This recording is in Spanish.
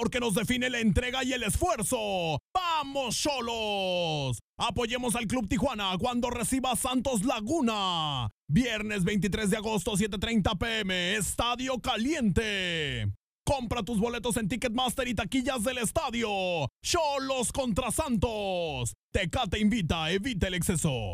porque nos define la entrega y el esfuerzo. ¡Vamos solos! Apoyemos al Club Tijuana cuando reciba Santos Laguna. Viernes 23 de agosto 7.30 pm, Estadio Caliente. Compra tus boletos en Ticketmaster y taquillas del estadio. Solos contra Santos. Tecate invita, evita el exceso.